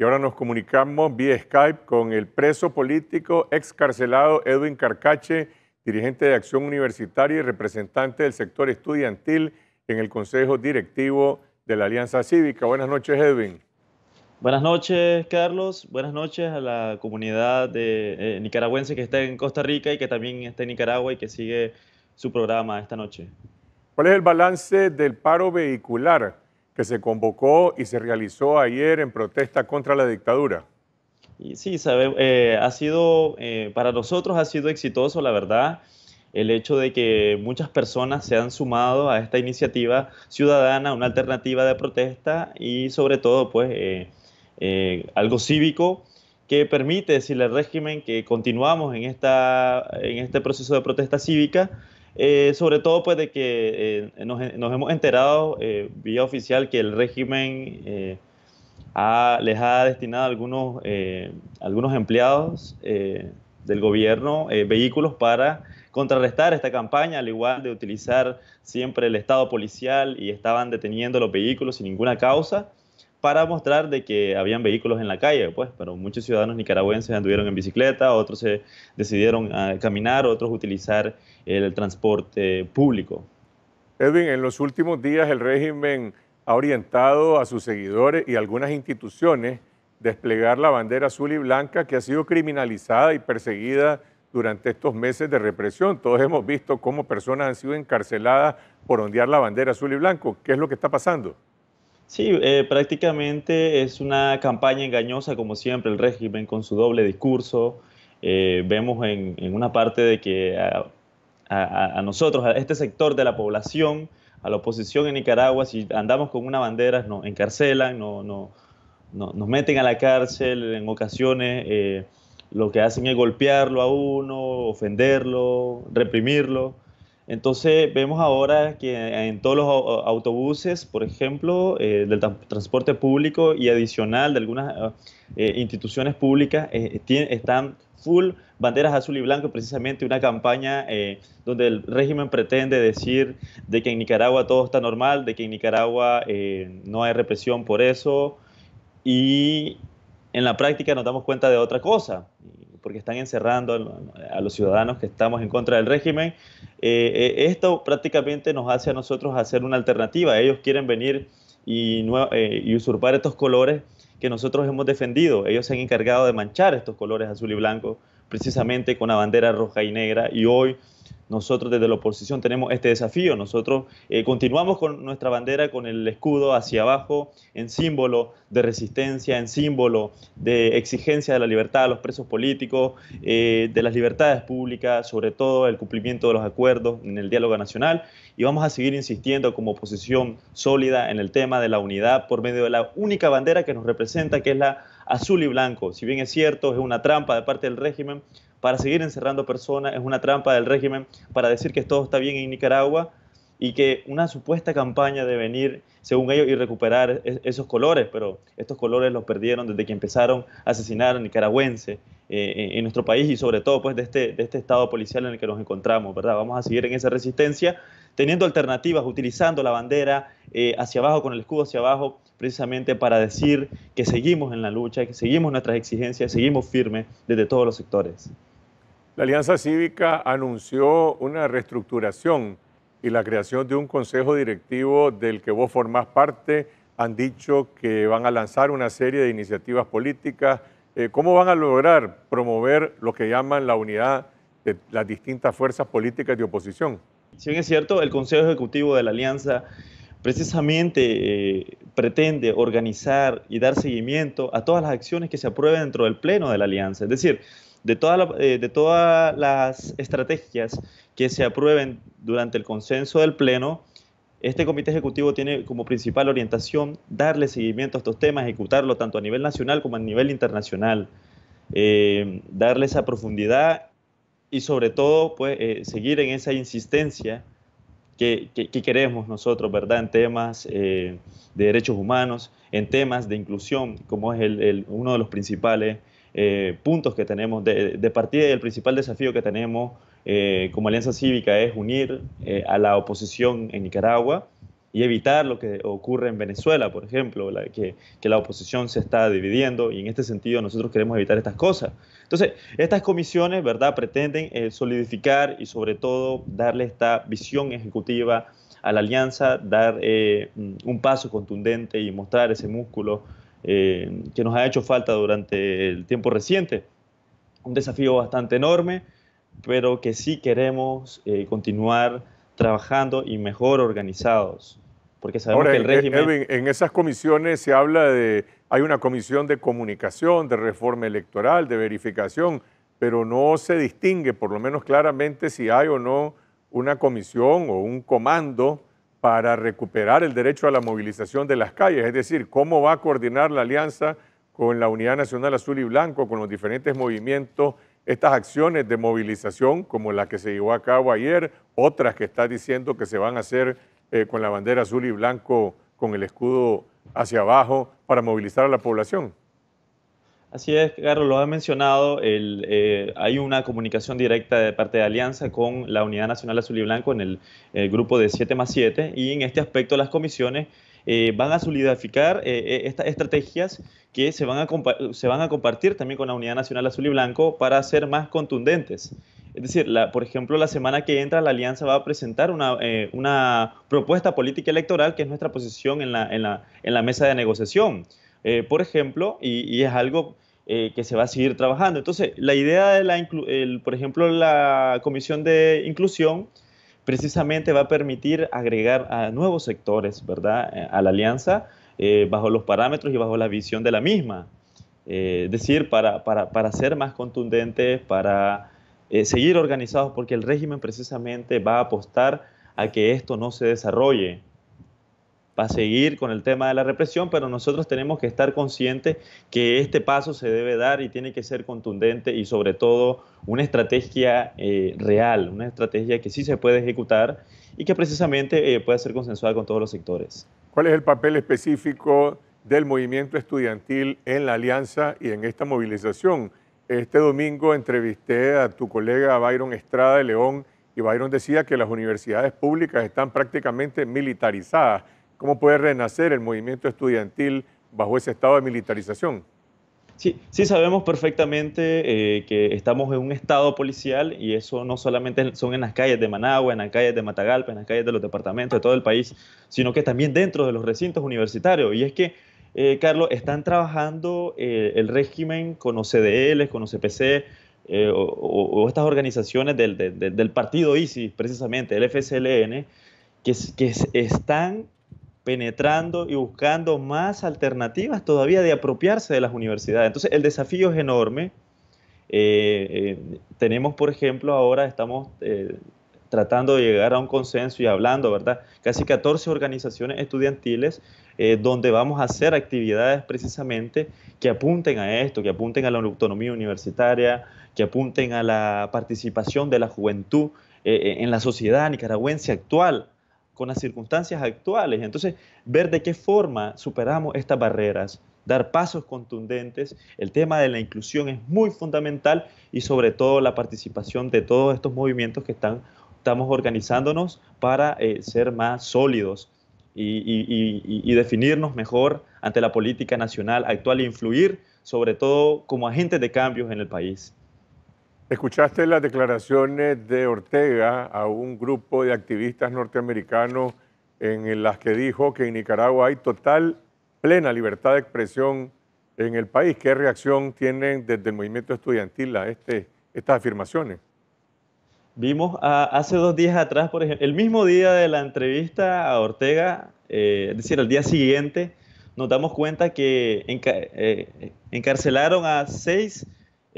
Y ahora nos comunicamos vía Skype con el preso político excarcelado Edwin Carcache, dirigente de Acción Universitaria y representante del sector estudiantil en el Consejo Directivo de la Alianza Cívica. Buenas noches, Edwin. Buenas noches, Carlos. Buenas noches a la comunidad de, eh, nicaragüense que está en Costa Rica y que también está en Nicaragua y que sigue su programa esta noche. ¿Cuál es el balance del paro vehicular? que se convocó y se realizó ayer en protesta contra la dictadura. Y sí, sabe, eh, ha sido, eh, para nosotros ha sido exitoso, la verdad, el hecho de que muchas personas se han sumado a esta iniciativa ciudadana, una alternativa de protesta y sobre todo, pues, eh, algo cívico que permite si el régimen que continuamos en, esta, en este proceso de protesta cívica eh, sobre todo pues de que eh, nos, hemos enterado eh, vía oficial que el régimen les ha destinado a algunos, algunos empleados del gobierno vehículos para contrarrestar esta campaña, al igual de utilizar siempre el estado policial y estaban deteniendo los vehículos sin ninguna causa para mostrar de que habían vehículos en la calle, pues, pero muchos ciudadanos nicaragüenses anduvieron en bicicleta, otros se decidieron a caminar, otros utilizar el transporte público. Edwin, en los últimos días el régimen ha orientado a sus seguidores y algunas instituciones desplegar la bandera azul y blanca que ha sido criminalizada y perseguida durante estos meses de represión. Todos hemos visto cómo personas han sido encarceladas por ondear la bandera azul y blanco. ¿Qué es lo que está pasando? Sí, eh, prácticamente es una campaña engañosa, como siempre, el régimen con su doble discurso. Eh, vemos en, una parte de que a, nosotros, a este sector de la población, a la oposición en Nicaragua, si andamos con una bandera, nos encarcelan, no, no, nos meten a la cárcel, en ocasiones eh, lo que hacen es golpearlo a uno, ofenderlo, reprimirlo. Entonces vemos ahora que en todos los autobuses, por ejemplo, eh, del transporte público y adicional de algunas ah, eh, instituciones públicas, eh, están full banderas azul y blanco, precisamente una campaña donde el régimen pretende decir de que en Nicaragua todo está normal, de que en Nicaragua no hay represión por eso, y en la práctica nos damos cuenta de otra cosa porque están encerrando a los ciudadanos que estamos en contra del régimen. Eh, eh, esto prácticamente nos hace a nosotros hacer una alternativa. Ellos quieren venir y, eh, y, usurpar estos colores que nosotros hemos defendido. Ellos se han encargado de manchar estos colores azul y blanco precisamente con la bandera roja y negra y hoy nosotros desde la oposición tenemos este desafío. Nosotros eh, continuamos con nuestra bandera, con el escudo hacia abajo, en símbolo de resistencia, en símbolo de exigencia de la libertad de los presos políticos, eh, de las libertades públicas, sobre todo el cumplimiento de los acuerdos en el diálogo nacional. Y vamos a seguir insistiendo como oposición sólida en el tema de la unidad por medio de la única bandera que nos representa, que es la azul y blanco. Si bien es cierto, es una trampa de parte del régimen, para seguir encerrando personas, es una trampa del régimen para decir que todo está bien en Nicaragua y que una supuesta campaña de venir, según ellos, y recuperar esos colores, pero estos colores los perdieron desde que empezaron a asesinar a nicaragüenses eh, en nuestro país y sobre todo pues este, de este, estado policial en el que nos encontramos, ¿verdad? Vamos a seguir en esa resistencia teniendo alternativas, utilizando la bandera eh, hacia abajo, con el escudo hacia abajo, precisamente para decir que seguimos en la lucha, que seguimos nuestras exigencias, seguimos firmes desde todos los sectores. La Alianza Cívica anunció una reestructuración y la creación de un consejo directivo del que vos formás parte. Han dicho que van a lanzar una serie de iniciativas políticas. Eh, ¿Cómo van a lograr promover lo que llaman la unidad de las distintas fuerzas políticas de oposición? Si bien es cierto, el Consejo Ejecutivo de la Alianza precisamente eh, pretende organizar y dar seguimiento a todas las acciones que se aprueben dentro del Pleno de la Alianza. Es decir, de, eh, de todas las estrategias que se aprueben durante el consenso del Pleno, este comité ejecutivo tiene como principal orientación darle seguimiento a estos temas, ejecutarlo tanto a nivel nacional como a nivel internacional, eh, darle esa profundidad y sobre todo pues, eh, seguir en esa insistencia que, queremos nosotros, ¿verdad? En temas de derechos humanos, en temas de inclusión, como es uno de los principales eh, puntos que tenemos de, de, partida y el principal desafío que tenemos eh, como Alianza Cívica es unir eh, a la oposición en Nicaragua y evitar lo que ocurre en Venezuela, por ejemplo, la, que, que, la oposición se está dividiendo y en este sentido nosotros queremos evitar estas cosas. Entonces, estas comisiones, ¿verdad?, pretenden solidificar y sobre todo darle esta visión ejecutiva a la alianza, dar un paso contundente y mostrar ese músculo eh, que nos ha hecho falta durante el tiempo reciente. Un desafío bastante enorme, pero que sí queremos eh, continuar trabajando y mejor organizados. Porque sabemos que el eh, régimen... en esas comisiones se habla de... Hay una comisión de comunicación, de reforma electoral, de verificación, pero no se distingue, por lo menos claramente, si hay o no una comisión o un comando para recuperar el derecho a la movilización de las calles, es decir, cómo va a coordinar la alianza con la Unidad Nacional Azul y Blanco, con los diferentes movimientos, estas acciones de movilización como la que se llevó a cabo ayer, otras que está diciendo que se van a hacer eh, con la bandera azul y blanco, con el escudo hacia abajo, para movilizar a la población. Así es, Carlos, lo ha mencionado, eh, hay una comunicación directa de parte de Alianza con la Unidad Nacional Azul y Blanco en el, eh, grupo de 7 más 7 y en este aspecto las comisiones eh, van a solidificar estas estrategias que se van, a compartir también con la Unidad Nacional Azul y Blanco para ser más contundentes. Es decir, por ejemplo, la semana que entra la Alianza va a presentar una, propuesta política electoral que es nuestra posición en la mesa de negociación. Eh, por ejemplo, y, es algo eh, que se va a seguir trabajando. Entonces, la idea de la, por ejemplo, la comisión de inclusión precisamente va a permitir agregar a nuevos sectores, ¿verdad?, eh, a la alianza bajo los parámetros y bajo la visión de la misma. Es decir, para, para, para ser más contundentes, para seguir organizados, porque el régimen precisamente va a apostar a que esto no se desarrolle, va a seguir con el tema de la represión, pero nosotros tenemos que estar conscientes que este paso se debe dar y tiene que ser contundente y sobre todo una estrategia eh, real, una estrategia que sí se puede ejecutar y que precisamente eh, pueda ser consensuada con todos los sectores. ¿Cuál es el papel específico del movimiento estudiantil en la alianza y en esta movilización? Este domingo entrevisté a tu colega Byron Estrada de León y Byron decía que las universidades públicas están prácticamente militarizadas. ¿Cómo puede renacer el movimiento estudiantil bajo ese estado de militarización? Sí, sí sabemos perfectamente eh, que estamos en un estado policial y eso no solamente son en las calles de Managua, en las calles de Matagalpa, en las calles de los departamentos de todo el país, sino que también dentro de los recintos universitarios. Y es que, eh, Carlos, están trabajando eh, el régimen con OCDL, con OCPC, o, o, estas organizaciones del, partido ISIS, precisamente, el FSLN, que están penetrando y buscando más alternativas todavía de apropiarse de las universidades. Entonces, el desafío es enorme. Eh, eh, tenemos, por ejemplo, ahora estamos eh, tratando de llegar a un consenso y hablando, ¿verdad? Casi 14 organizaciones estudiantiles donde vamos a hacer actividades precisamente que apunten a esto, que apunten a la autonomía universitaria, que apunten a la participación de la juventud en la sociedad nicaragüense actual con las circunstancias actuales. Entonces, ver de qué forma superamos estas barreras, dar pasos contundentes. El tema de la inclusión es muy fundamental y sobre todo la participación de todos estos movimientos que están, estamos organizándonos para eh, ser más sólidos y, y, definirnos mejor ante la política nacional actual e influir sobre todo como agentes de cambios en el país. Escuchaste las declaraciones de Ortega a un grupo de activistas norteamericanos en las que dijo que en Nicaragua hay total, plena libertad de expresión en el país. ¿Qué reacción tienen desde el movimiento estudiantil a este, estas afirmaciones? Vimos hace dos días atrás, por ejemplo, el mismo día de la entrevista a Ortega, eh, es decir, el día siguiente, nos damos cuenta que eh, encarcelaron a seis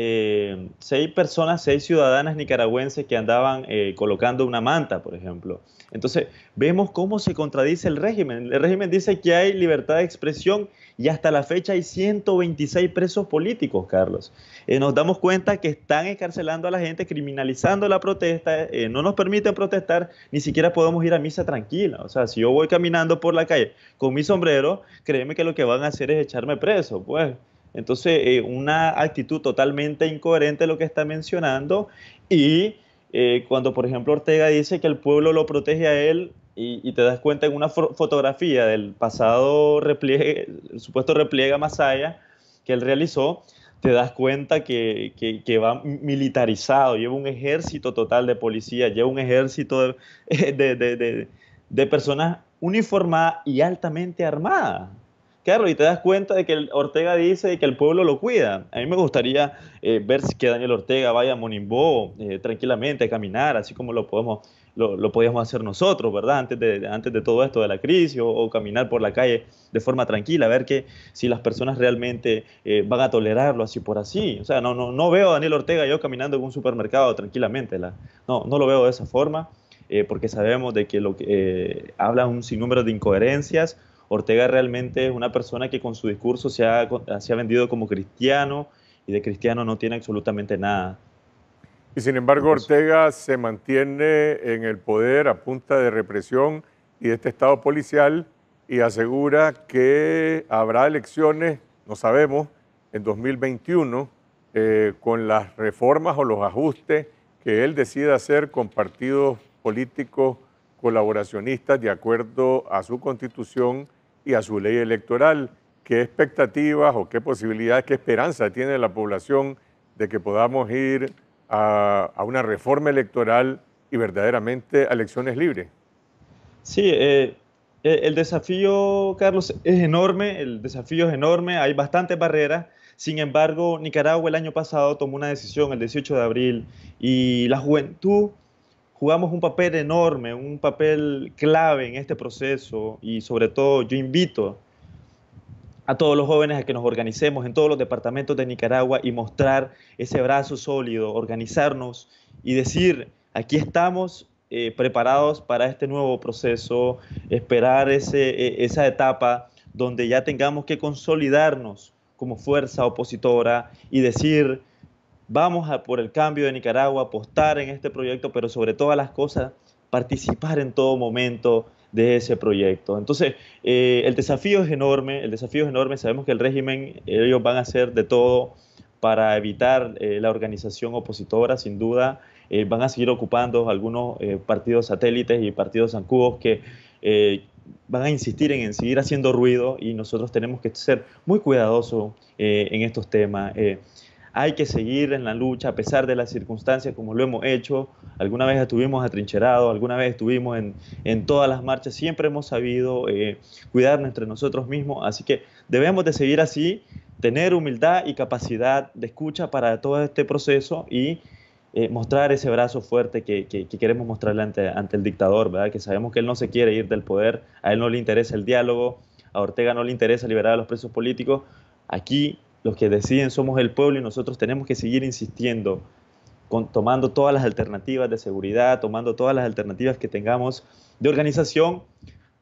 eh, seis personas, seis ciudadanas nicaragüenses que andaban eh, colocando una manta, por ejemplo. Entonces, vemos cómo se contradice el régimen. El régimen dice que hay libertad de expresión y hasta la fecha hay 126 presos políticos, Carlos. Eh, nos damos cuenta que están encarcelando a la gente, criminalizando la protesta, no nos permiten protestar, ni siquiera podemos ir a misa tranquila. O sea, si yo voy caminando por la calle con mi sombrero, créeme que lo que van a hacer es echarme preso, pues. Entonces, eh, una actitud totalmente incoherente lo que está mencionando y eh, cuando, por ejemplo, Ortega dice que el pueblo lo protege a él y, te das cuenta en una fotografía del pasado repliegue, supuesto repliegue a Masaya que él realizó, te das cuenta que, va militarizado, lleva un ejército total de policía, lleva un ejército de, de personas uniformadas y altamente armadas. Carlos, y te das cuenta de que Ortega dice que el pueblo lo cuida. A mí me gustaría eh, ver si que Daniel Ortega vaya a Monimbó eh, tranquilamente a caminar, así como lo podemos lo, lo, podíamos hacer nosotros, ¿verdad? Antes de, antes de todo esto de la crisis, o, caminar por la calle de forma tranquila, a ver que si las personas realmente eh, van a tolerarlo así por así. O sea, no, no, no veo a Daniel Ortega yo caminando en un supermercado tranquilamente. no, no lo veo de esa forma, porque sabemos de que lo que habla un sinnúmero de incoherencias, Ortega realmente es una persona que con su discurso se ha, vendido como cristiano y de cristiano no tiene absolutamente nada. Y sin embargo, Ortega se mantiene en el poder a punta de represión y de este Estado policial y asegura que habrá elecciones, no sabemos, en 2021 eh, con las reformas o los ajustes que él decida hacer con partidos políticos colaboracionistas de acuerdo a su constitución y a su ley electoral. ¿Qué expectativas o qué posibilidades, qué esperanza tiene la población de que podamos ir a, una reforma electoral y verdaderamente a elecciones libres? Sí, eh, eh, el desafío, Carlos, es enorme, el desafío es enorme, hay bastantes barreras. Sin embargo, Nicaragua el año pasado tomó una decisión, el 18 de abril, y la juventud jugamos un papel enorme, un papel clave en este proceso y sobre todo yo invito a todos los jóvenes a que nos organicemos en todos los departamentos de Nicaragua y mostrar ese brazo sólido, organizarnos y decir, aquí estamos eh, preparados para este nuevo proceso, esperar e, esa etapa donde ya tengamos que consolidarnos como fuerza opositora y decir, Vamos a por el cambio de Nicaragua, apostar en este proyecto, pero sobre todas las cosas, participar en todo momento de ese proyecto. Entonces, eh, el desafío es enorme, el desafío es enorme, sabemos que el régimen, ellos van a hacer de todo para evitar eh, la organización opositora, sin duda, eh, van a seguir ocupando algunos partidos satélites y partidos ancubos que van a insistir en, en, seguir haciendo ruido y nosotros tenemos que ser muy cuidadosos en estos temas hay que seguir en la lucha a pesar de las circunstancias como lo hemos hecho. Alguna vez estuvimos atrincherados, alguna vez estuvimos en, todas las marchas, siempre hemos sabido eh, cuidarnos entre nosotros mismos, así que debemos de seguir así, tener humildad y capacidad de escucha para todo este proceso y eh, mostrar ese brazo fuerte que, queremos mostrarle ante, el dictador, ¿verdad? que sabemos que él no se quiere ir del poder, a él no le interesa el diálogo, a Ortega no le interesa liberar a los presos políticos. Aquí los que deciden somos el pueblo y nosotros tenemos que seguir insistiendo, con, tomando todas las alternativas de seguridad, tomando todas las alternativas que tengamos de organización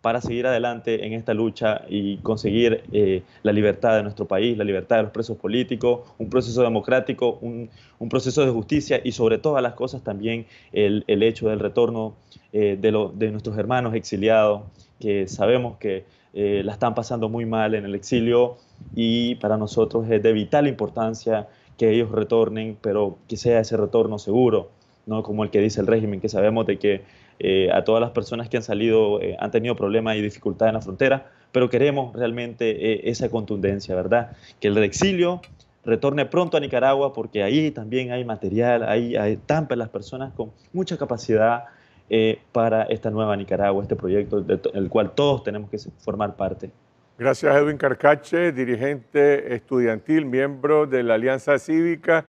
para seguir adelante en esta lucha y conseguir eh, la libertad de nuestro país, la libertad de los presos políticos, un proceso democrático, un, proceso de justicia y sobre todas las cosas también el, hecho del retorno eh, de, nuestros hermanos exiliados que sabemos que eh, la están pasando muy mal en el exilio y para nosotros es de vital importancia que ellos retornen, pero que sea ese retorno seguro, no como el que dice el régimen, que sabemos de que eh, a todas las personas que han salido eh, han tenido problemas y dificultades en la frontera, pero queremos realmente eh, esa contundencia, ¿verdad? Que el exilio retorne pronto a Nicaragua porque ahí también hay material, ahí hay, las personas con mucha capacidad para esta nueva Nicaragua, este proyecto del cual todos tenemos que formar parte. Gracias Edwin Carcache, dirigente estudiantil, miembro de la Alianza Cívica